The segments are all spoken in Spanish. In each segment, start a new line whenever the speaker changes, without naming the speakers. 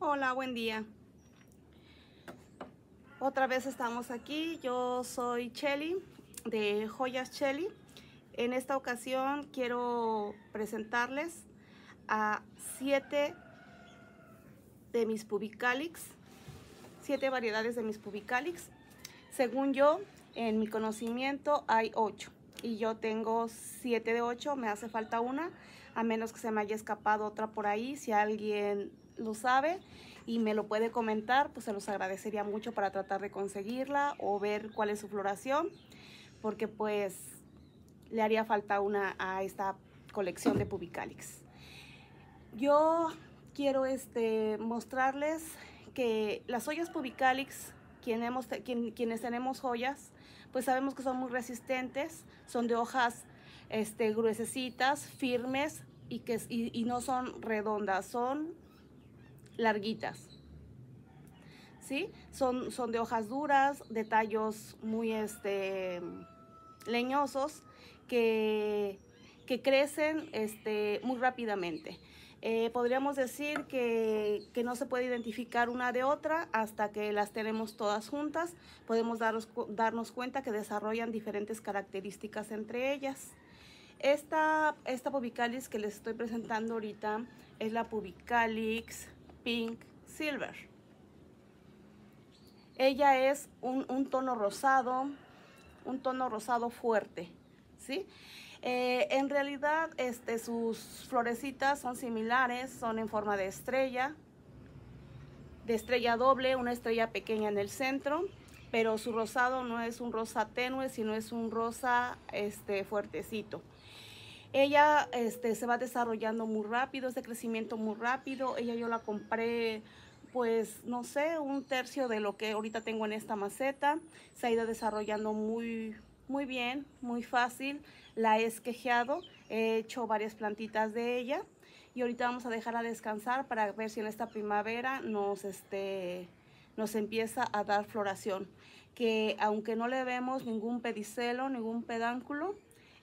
Hola, buen día. Otra vez estamos aquí. Yo soy Chelly de Joyas Chelly. En esta ocasión quiero presentarles a siete de mis pubicalix, siete variedades de mis pubicalix. Según yo, en mi conocimiento hay ocho y yo tengo siete de ocho. me hace falta una, a menos que se me haya escapado otra por ahí. Si alguien lo sabe y me lo puede comentar, pues se los agradecería mucho para tratar de conseguirla o ver cuál es su floración, porque pues le haría falta una a esta colección de Pubicalix. Yo quiero este, mostrarles que las ollas Pubicalix, quienes tenemos joyas, pues sabemos que son muy resistentes, son de hojas este, gruesecitas, firmes y, que, y no son redondas, son larguitas. ¿Sí? Son, son de hojas duras, de tallos muy este, leñosos que, que crecen este, muy rápidamente. Eh, podríamos decir que, no se puede identificar una de otra hasta que las tenemos todas juntas. Podemos darnos darnos cuenta que desarrollan diferentes características entre ellas. Esta, esta pubicalis que les estoy presentando ahorita es la pubicalis Pink Silver. Ella es un, tono rosado, un tono rosado fuerte, ¿sí? Eh, en realidad este, sus florecitas son similares, son en forma de estrella, de estrella doble, una estrella pequeña en el centro, pero su rosado no es un rosa tenue, sino es un rosa este, fuertecito. Ella este, se va desarrollando muy rápido, es de crecimiento muy rápido. Ella yo la compré pues no sé, un tercio de lo que ahorita tengo en esta maceta. Se ha ido desarrollando muy, muy bien, muy fácil. La he esquejeado, he hecho varias plantitas de ella. Y ahorita vamos a dejarla descansar para ver si en esta primavera nos, este, nos empieza a dar floración. Que aunque no le vemos ningún pedicelo, ningún pedánculo,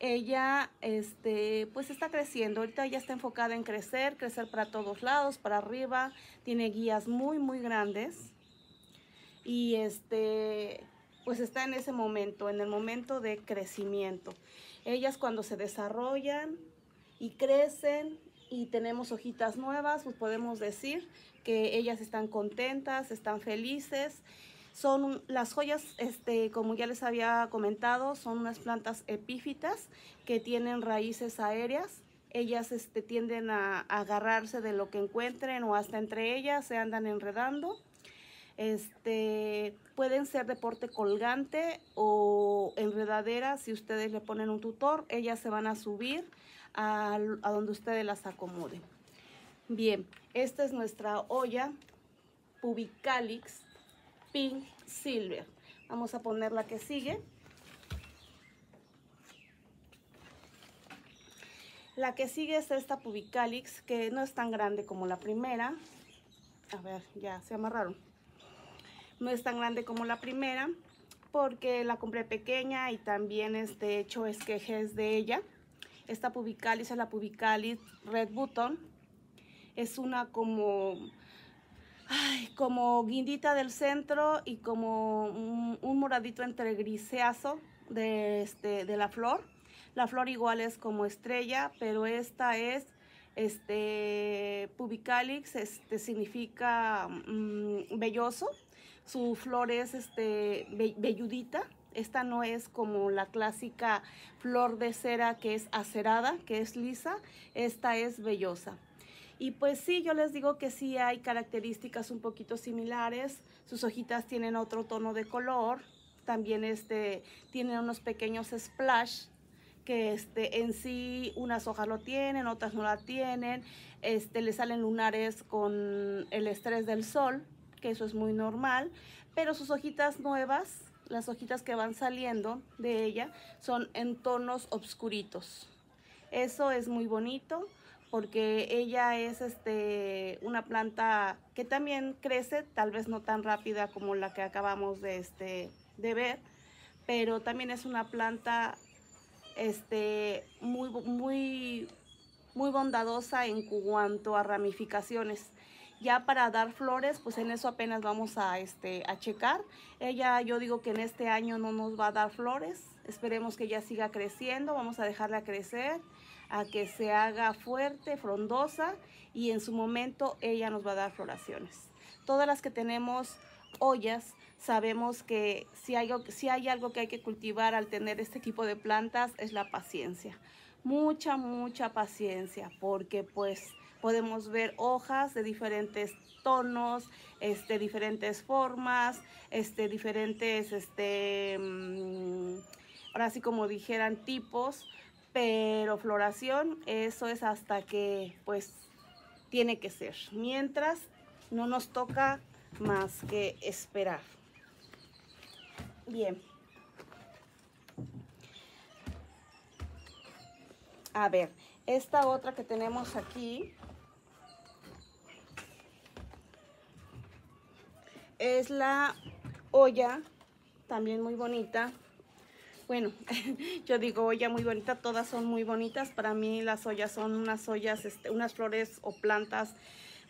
ella este, pues está creciendo, ahorita ella está enfocada en crecer, crecer para todos lados, para arriba, tiene guías muy muy grandes y este pues está en ese momento, en el momento de crecimiento. Ellas cuando se desarrollan y crecen y tenemos hojitas nuevas, pues podemos decir que ellas están contentas, están felices son las joyas, este, como ya les había comentado, son unas plantas epífitas que tienen raíces aéreas. Ellas este, tienden a, agarrarse de lo que encuentren o hasta entre ellas se andan enredando. Este, pueden ser de porte colgante o enredadera si ustedes le ponen un tutor, ellas se van a subir a, a donde ustedes las acomoden. Bien, esta es nuestra olla Pubicalix Pink Silver. Vamos a poner la que sigue. La que sigue es esta Pubicalix, que no es tan grande como la primera. A ver, ya se amarraron. No es tan grande como la primera, porque la compré pequeña y también este hecho es de ella. Esta Pubicalix es la Pubicalix Red Button. Es una como como guindita del centro y como un, moradito entre griseazo este, de, la flor. La flor igual es como estrella, pero esta es este pubicalix, este significa mm, velloso. Su flor es este Esta no es como la clásica flor de cera que es acerada, que es lisa. Esta es vellosa. Y pues sí, yo les digo que sí hay características un poquito similares. Sus hojitas tienen otro tono de color. También este, tienen unos pequeños splash que este, en sí unas hojas lo tienen, otras no la tienen. Este, le salen lunares con el estrés del sol, que eso es muy normal. Pero sus hojitas nuevas, las hojitas que van saliendo de ella, son en tonos oscuritos. Eso es muy bonito porque ella es este, una planta que también crece, tal vez no tan rápida como la que acabamos de, este, de ver, pero también es una planta este, muy, muy, muy bondadosa en cuanto a ramificaciones. Ya para dar flores, pues en eso apenas vamos a, este, a checar. Ella, yo digo que en este año no nos va a dar flores. Esperemos que ella siga creciendo, vamos a dejarla crecer a que se haga fuerte, frondosa y en su momento ella nos va a dar floraciones. Todas las que tenemos ollas, sabemos que si hay, si hay algo que hay que cultivar al tener este tipo de plantas es la paciencia. Mucha, mucha paciencia porque pues podemos ver hojas de diferentes tonos, este, diferentes formas, este, diferentes, este, mm, ahora sí como dijeran, tipos, pero floración, eso es hasta que pues tiene que ser. Mientras no nos toca más que esperar. Bien. A ver, esta otra que tenemos aquí es la olla, también muy bonita bueno, yo digo olla muy bonita, todas son muy bonitas. Para mí las ollas son unas ollas, este, unas flores o plantas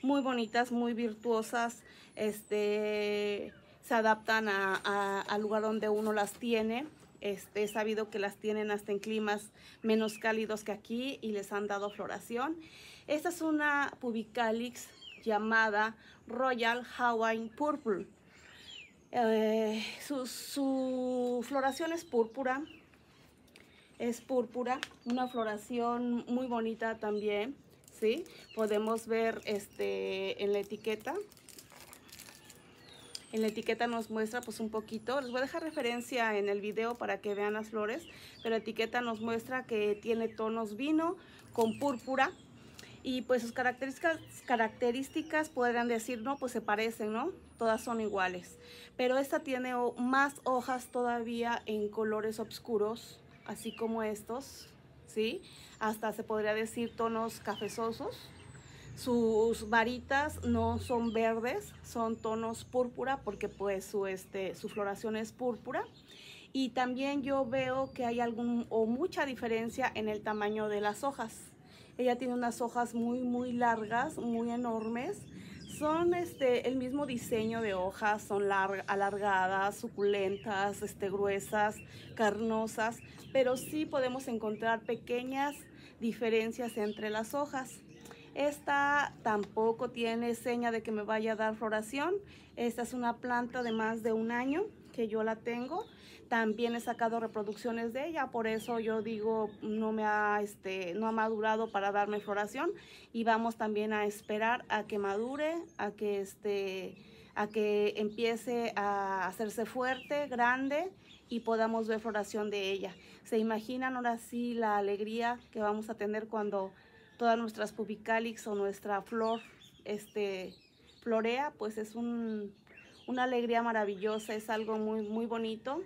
muy bonitas, muy virtuosas. Este, se adaptan al lugar donde uno las tiene. Este, he sabido que las tienen hasta en climas menos cálidos que aquí y les han dado floración. Esta es una pubicalix llamada Royal Hawaiian Purple. Eh, su, su, floración es púrpura, es púrpura, una floración muy bonita también, ¿sí? Podemos ver este, en la etiqueta, en la etiqueta nos muestra pues un poquito, les voy a dejar referencia en el video para que vean las flores, pero la etiqueta nos muestra que tiene tonos vino con púrpura, y pues sus características, características podrán decir, no, pues se parecen, ¿no? Todas son iguales. Pero esta tiene más hojas todavía en colores oscuros, así como estos, ¿sí? Hasta se podría decir tonos cafezosos. Sus varitas no son verdes, son tonos púrpura porque pues su, este, su floración es púrpura. Y también yo veo que hay algún o mucha diferencia en el tamaño de las hojas. Ella tiene unas hojas muy, muy largas, muy enormes. Son este, el mismo diseño de hojas, son alargadas, suculentas, este, gruesas, carnosas, pero sí podemos encontrar pequeñas diferencias entre las hojas. Esta tampoco tiene seña de que me vaya a dar floración. Esta es una planta de más de un año yo la tengo. También he sacado reproducciones de ella, por eso yo digo no me ha, este, no ha madurado para darme floración y vamos también a esperar a que madure, a que este, a que empiece a hacerse fuerte, grande y podamos ver floración de ella. ¿Se imaginan ahora sí la alegría que vamos a tener cuando todas nuestras pubicalix o nuestra flor este, florea? Pues es un una alegría maravillosa, es algo muy, muy bonito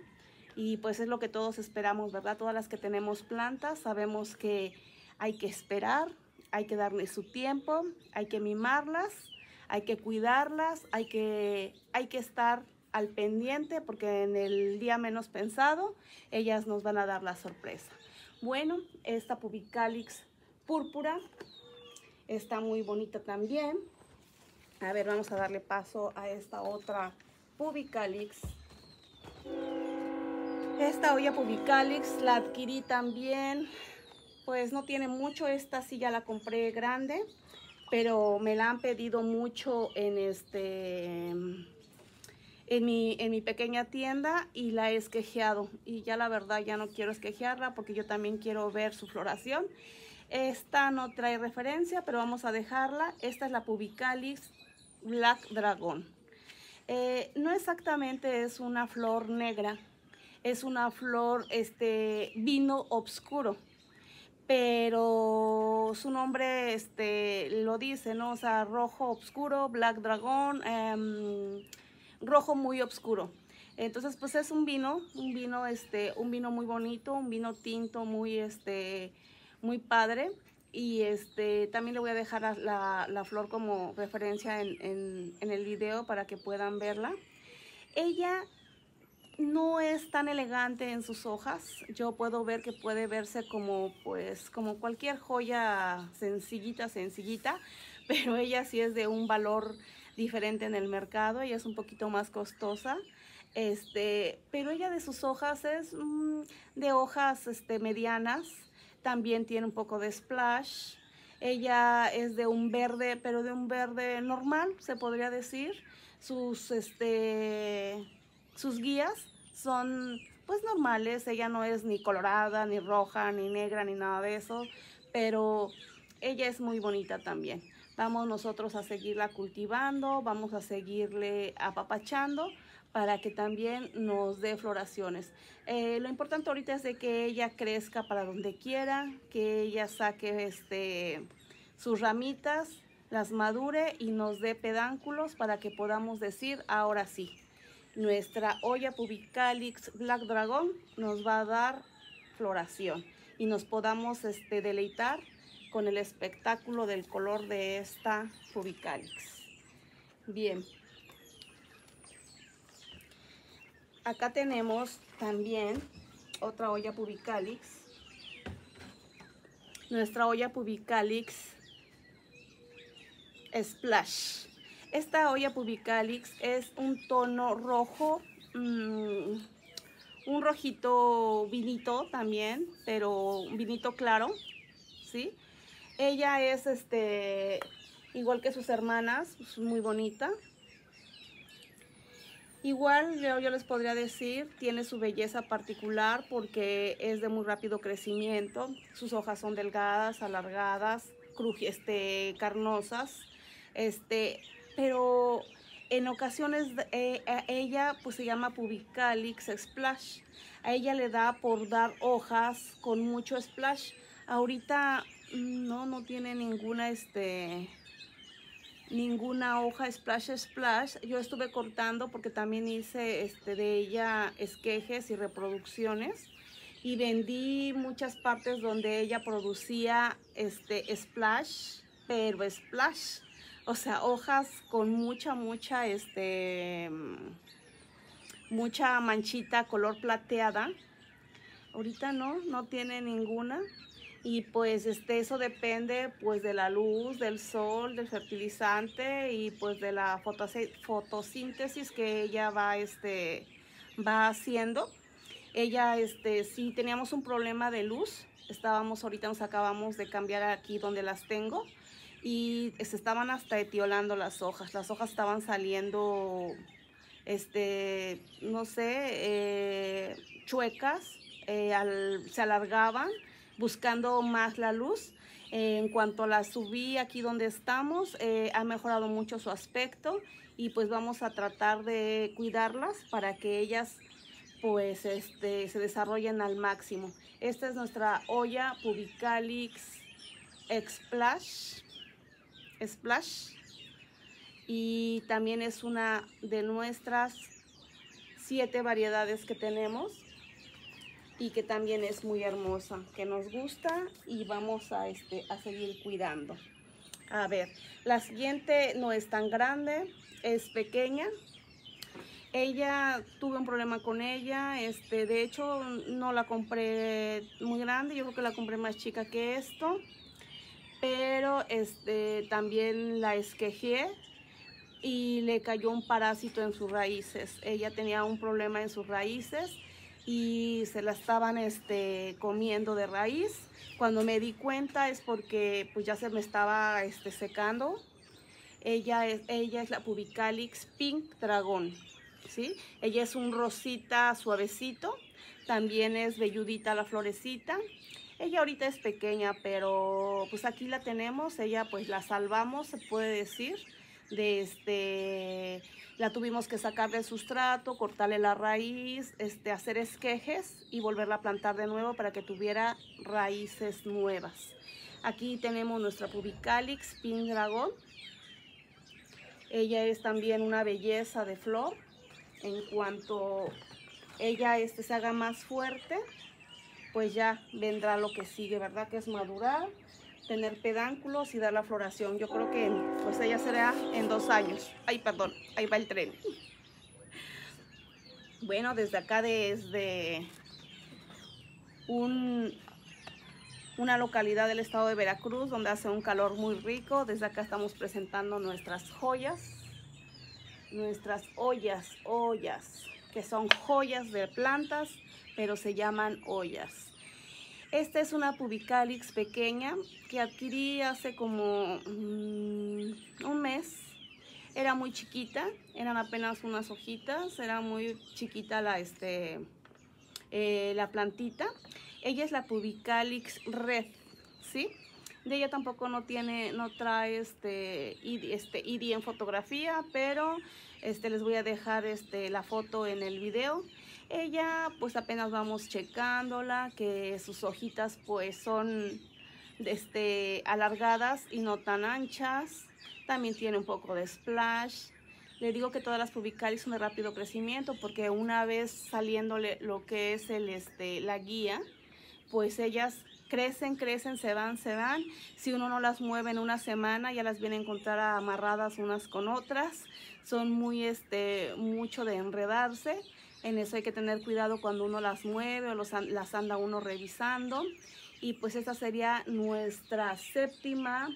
y pues es lo que todos esperamos, ¿verdad? Todas las que tenemos plantas sabemos que hay que esperar, hay que darle su tiempo, hay que mimarlas, hay que cuidarlas, hay que, hay que estar al pendiente porque en el día menos pensado ellas nos van a dar la sorpresa. Bueno, esta Pubicalix púrpura está muy bonita también. A ver, vamos a darle paso a esta otra Pubicalix. Esta olla Pubicalix la adquirí también, pues no tiene mucho, esta sí ya la compré grande, pero me la han pedido mucho en este... En mi, en mi pequeña tienda y la he esquejeado y ya la verdad ya no quiero esquejearla porque yo también quiero ver su floración esta no trae referencia, pero vamos a dejarla. Esta es la Pubicalix Black Dragon. Eh, no exactamente es una flor negra, es una flor este, vino oscuro, pero su nombre este, lo dice, ¿no? O sea, rojo oscuro, Black Dragon, em, rojo muy oscuro. Entonces, pues es un vino, un vino, este, un vino muy bonito, un vino tinto muy, este, muy padre. Y este, también le voy a dejar la, flor como referencia en, el video para que puedan verla. Ella no es tan elegante en sus hojas. Yo puedo ver que puede verse como, pues, como cualquier joya sencillita, sencillita, pero ella sí es de un valor diferente en el mercado. Ella es un poquito más costosa. Este, pero ella de sus hojas es mm, de hojas este, medianas, también tiene un poco de splash. Ella es de un verde, pero de un verde normal, se podría decir. Sus, este, sus guías son pues normales. Ella no es ni colorada, ni roja, ni negra, ni nada de eso. Pero ella es muy bonita también. Vamos nosotros a seguirla cultivando, vamos a seguirle apapachando para que también nos dé floraciones. Eh, lo importante ahorita es de que ella crezca para donde quiera, que ella saque este, sus ramitas, las madure y nos dé pedánculos para que podamos decir ahora sí. Nuestra olla Pubicalix Black Dragon nos va a dar floración y nos podamos este, deleitar con el espectáculo del color de esta Pubicalix. Bien, Acá tenemos también otra olla pubicalix. Nuestra olla pubicalix Splash. Esta olla pubicalix es un tono rojo, mm, un rojito vinito también, pero un vinito claro, ¿sí? Ella es este igual que sus hermanas, pues, muy bonita. Igual yo, les podría decir, tiene su belleza particular porque es de muy rápido crecimiento, sus hojas son delgadas, alargadas, este, carnosas, este, pero en ocasiones eh, a ella pues se llama pubicalix splash, a ella le da por dar hojas con mucho splash, ahorita mm, no, no tiene ninguna este, ninguna hoja splash splash. Yo estuve cortando porque también hice este, de ella esquejes y reproducciones y vendí muchas partes donde ella producía este splash, pero splash, o sea, hojas con mucha, mucha, este, mucha manchita color plateada. Ahorita no, no tiene ninguna y pues este, eso depende pues de la luz, del sol, del fertilizante y pues de la fotosíntesis que ella va, este, va haciendo. Ella, este, si teníamos un problema de luz, estábamos ahorita, nos acabamos de cambiar aquí donde las tengo y se estaban hasta etiolando las hojas, las hojas estaban saliendo, este, no sé, eh, chuecas, eh, se alargaban buscando más la luz. Eh, en cuanto la subí aquí donde estamos, eh, ha mejorado mucho su aspecto y pues vamos a tratar de cuidarlas para que ellas pues este, se desarrollen al máximo. Esta es nuestra olla Pubicalix Splash. Splash. Y también es una de nuestras siete variedades que tenemos y que también es muy hermosa, que nos gusta y vamos a, este, a seguir cuidando. A ver, la siguiente no es tan grande, es pequeña. Ella, tuve un problema con ella, este, de hecho no la compré muy grande, yo creo que la compré más chica que esto. Pero este, también la esquejé y le cayó un parásito en sus raíces. Ella tenía un problema en sus raíces y se la estaban este, comiendo de raíz. Cuando me di cuenta es porque pues, ya se me estaba este, secando. Ella es, ella es la Pubicalix Pink Dragón. ¿sí? Ella es un rosita suavecito. También es velludita la florecita. Ella ahorita es pequeña, pero pues aquí la tenemos. Ella pues la salvamos, se puede decir de este, la tuvimos que sacar del sustrato, cortarle la raíz, este, hacer esquejes y volverla a plantar de nuevo para que tuviera raíces nuevas. Aquí tenemos nuestra Pubicalix Pin Dragon Ella es también una belleza de flor. En cuanto ella este, se haga más fuerte, pues ya vendrá lo que sigue, ¿verdad? Que es madurar tener pedánculos y dar la floración. Yo creo que pues ella será en dos años. Ay, perdón, ahí va el tren. Bueno, desde acá, desde un, una localidad del estado de Veracruz, donde hace un calor muy rico. Desde acá estamos presentando nuestras joyas, nuestras ollas, ollas, que son joyas de plantas, pero se llaman ollas. Esta es una pubicalix pequeña que adquirí hace como mm, un mes. Era muy chiquita, eran apenas unas hojitas, era muy chiquita la, este, eh, la plantita. Ella es la pubicalix red, ¿sí? De ella tampoco no tiene, no trae este ID, este en fotografía, pero este, les voy a dejar este, la foto en el video. Ella pues apenas vamos checándola, que sus hojitas pues son este, alargadas y no tan anchas. También tiene un poco de splash. Le digo que todas las pubicales son de rápido crecimiento porque una vez saliéndole lo que es el, este, la guía, pues ellas crecen, crecen, se van, se van. Si uno no las mueve en una semana, ya las viene a encontrar amarradas unas con otras. Son muy, este, mucho de enredarse. En eso hay que tener cuidado cuando uno las mueve o las anda uno revisando. Y pues esta sería nuestra séptima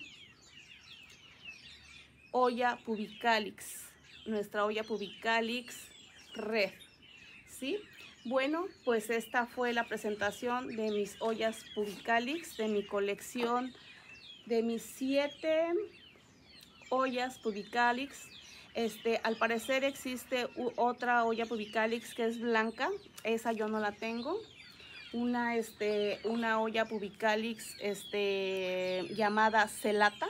olla pubicalix, nuestra olla pubicalix red, ¿sí? Bueno, pues esta fue la presentación de mis ollas pubicalix, de mi colección, de mis siete ollas pubicalix este, al parecer existe otra olla pubicalix que es blanca, esa yo no la tengo. Una, este, olla pubicalix este, llamada celata,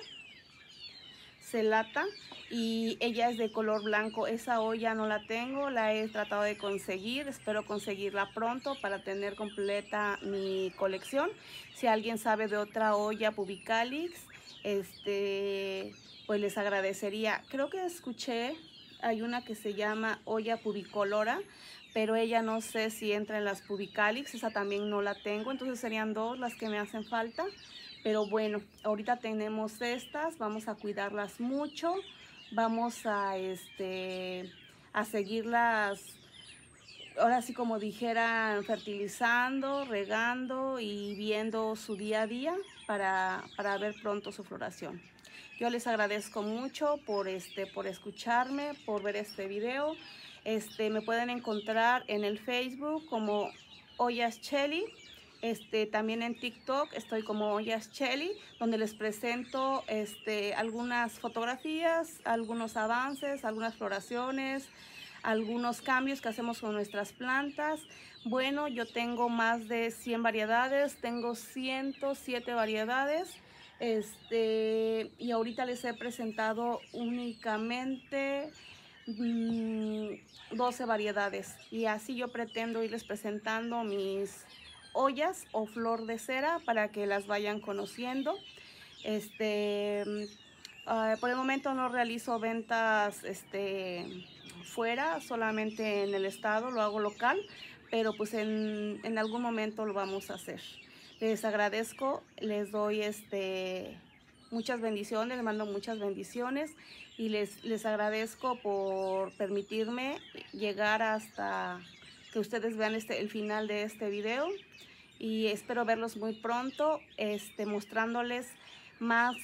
celata y ella es de color blanco. Esa olla no la tengo, la he tratado de conseguir. Espero conseguirla pronto para tener completa mi colección. Si alguien sabe de otra olla Pubicalix, este, pues les agradecería. Creo que escuché, hay una que se llama olla pubicolora, pero ella no sé si entra en las Pubicalix. Esa también no la tengo, entonces serían dos las que me hacen falta. Pero bueno, ahorita tenemos estas, vamos a cuidarlas mucho, vamos a, este, a seguirlas, ahora sí como dijeran, fertilizando, regando y viendo su día a día para, ver pronto su floración. Yo les agradezco mucho por, este, por escucharme, por ver este video. Este, me pueden encontrar en el Facebook como Ollas Chelly. Este, también en TikTok estoy como Ollas Chelly, donde les presento este, algunas fotografías, algunos avances, algunas floraciones, algunos cambios que hacemos con nuestras plantas. Bueno, yo tengo más de 100 variedades, tengo 107 variedades. Este, y ahorita les he presentado únicamente 12 mm, variedades y así yo pretendo irles presentando mis ollas o flor de cera para que las vayan conociendo. Este, mm, ah, por el momento no realizo ventas este, fuera, solamente en el estado, lo hago local, pero pues en, en algún momento lo vamos a hacer. Les agradezco, les doy este, muchas bendiciones, les mando muchas bendiciones y les, les agradezco por permitirme llegar hasta que ustedes vean este, el final de este video y espero verlos muy pronto este, mostrándoles más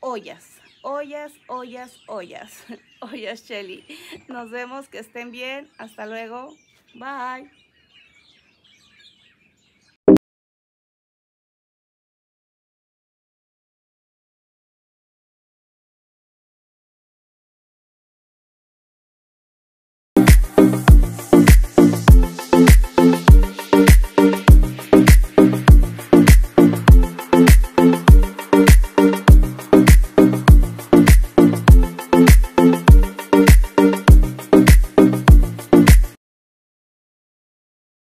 ollas, ollas, ollas, ollas, ollas Shelly. Nos vemos, que estén bien, hasta luego, bye.